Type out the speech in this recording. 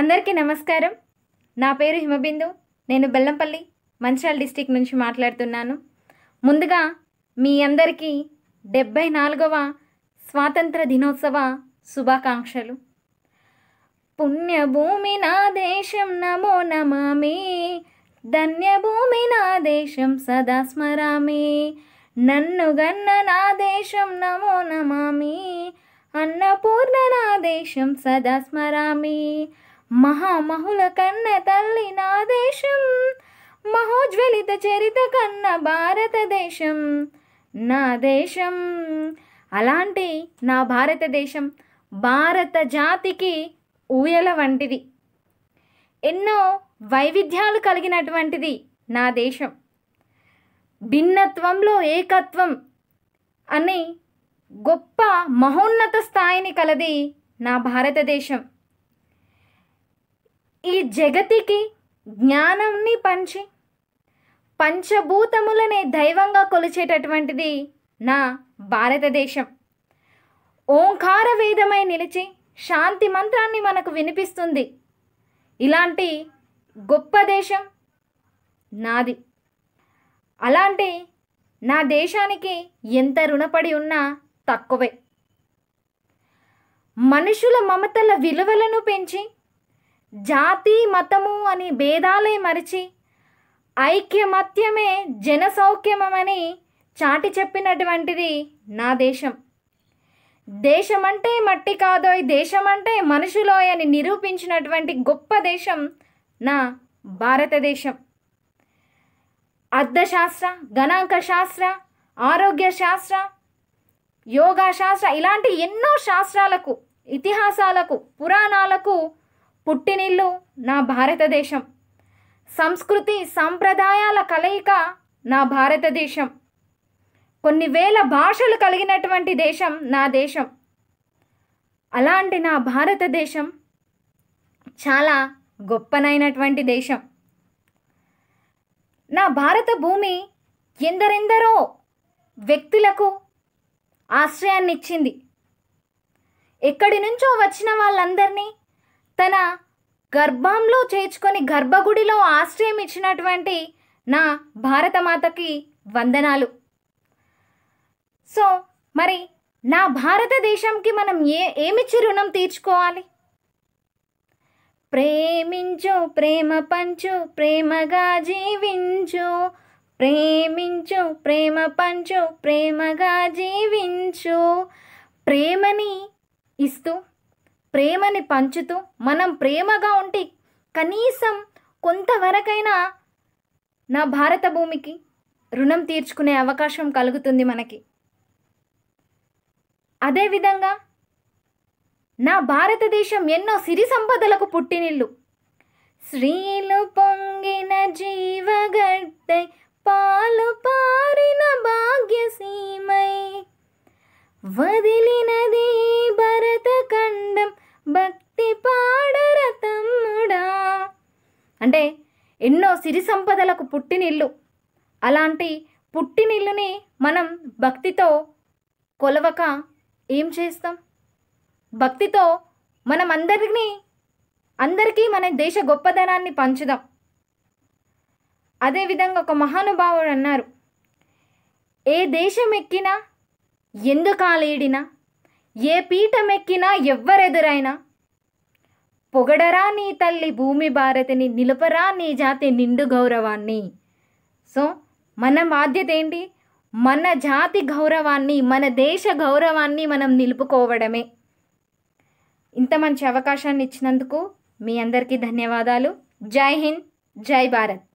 అందరికీ నమస్కారం నా పేరు హిమబిందు నేను బెల్లంపల్లి మంచిర్యాల డిస్టిక్ నుంచి మాట్లాడుతున్నాను ముందుగా మీ అందరికీ డెబ్బై నాలుగవ స్వాతంత్ర దినోత్సవ శుభాకాంక్షలు పుణ్యభూమి నా దేశం నమో నమామి ధన్యభూమి నా దేశం సదా స్మరామి నన్ను గన్న నా దేశం నమో నమామి అన్నపూర్ణ నా దేశం సదా స్మరామి మహామహుల కన్న తల్లి నా దేశం మహోజ్వలిత చరిత కన్న భారతదేశం నా దేశం అలాంటి నా భారతదేశం భారత జాతికి ఊయల వంటిది ఎన్నో వైవిధ్యాలు కలిగినటువంటిది నా దేశం భిన్నత్వంలో ఏకత్వం అని గొప్ప మహోన్నత స్థాయిని కలది నా భారతదేశం ఈ జగతికి జ్ఞానంని పంచి పంచభూతములనే దైవంగా కొలిచేటటువంటిది నా భారతదేశం ఓంకార వేదమై నిలిచి శాంతి మంత్రాన్ని మనకు వినిపిస్తుంది ఇలాంటి గొప్ప దేశం నాది అలాంటి నా దేశానికి ఎంత రుణపడి ఉన్నా తక్కువే మనుషుల మమతల విలువలను పెంచి జాతి మతము అని భేదాలే మరిచి ఐక్యమత్యమే జనసౌఖ్యమని చాటి చెప్పినటువంటిది నా దేశం దేశమంటే మట్టి కాదోయ్ దేశమంటే మనుషులోయ్ అని నిరూపించినటువంటి గొప్ప దేశం నా భారతదేశం అర్థశాస్త్ర గణాంక శాస్త్ర ఆరోగ్య శాస్త్ర యోగా శాస్త్ర ఇలాంటి ఎన్నో శాస్త్రాలకు ఇతిహాసాలకు పురాణాలకు పుట్టినిల్లు నా భారతదేశం సంస్కృతి సాంప్రదాయాల కలయిక నా భారతదేశం కొన్ని వేల భాషలు కలిగినటువంటి దేశం నా దేశం అలాంటి నా భారతదేశం చాలా గొప్పనైనటువంటి దేశం నా భారత భూమి ఎందరెందరో వ్యక్తులకు ఆశ్రయాన్నిచ్చింది ఎక్కడి నుంచో వచ్చిన వాళ్ళందరినీ తన గర్భంలో చేర్చుకొని గర్భగుడిలో ఆశ్రయం ఇచ్చినటువంటి నా భారతమాతకి వందనాలు సో మరి నా భారతదేశంకి మనం ఏ ఏమిచ్చి రుణం తీర్చుకోవాలి ప్రేమించు ప్రేమ పంచు ప్రేమగా జీవించు ప్రేమించు ప్రేమ పంచు ప్రేమగా జీవించు ప్రేమని ఇస్తూ ప్రేమని పంచుతూ మనం ప్రేమగా ఉంటే కనీసం కొంతవరకైనా నా భారత భూమికి రుణం తీర్చుకునే అవకాశం కలుగుతుంది మనకి అదేవిధంగా నా భారతదేశం ఎన్నో సిరి సంపదలకు పుట్టినిల్లు స్త్రీలు పొంగిన జీవగడ్డై పాలు పారిన భాగ్యసీమై వదిలి అంటే ఎన్నో సిరి సంపదలకు పుట్టినిల్లు అలాంటి పుట్టినిల్లుని మనం భక్తితో కొలవక ఏం చేస్తాం భక్తితో మనం అందరినీ అందరికీ మన దేశ గొప్పదనాన్ని పంచుదాం అదేవిధంగా ఒక మహానుభావుడు అన్నారు ఏ దేశం ఎక్కినా ఎందుకాలేడినా ఏ పీఠం ఎక్కినా ఎవ్వరెదురైనా పొగడరా నీ తల్లి భూమి భారతిని నిలపరా నీ జాతి నిండు గౌరవాన్ని సో మన బాధ్యత ఏంటి మన జాతి గౌరవాన్ని మన దేశ గౌరవాన్ని మనం నిలుపుకోవడమే ఇంత మంచి అవకాశాన్ని ఇచ్చినందుకు మీ అందరికీ ధన్యవాదాలు జై హింద్ జై భారత్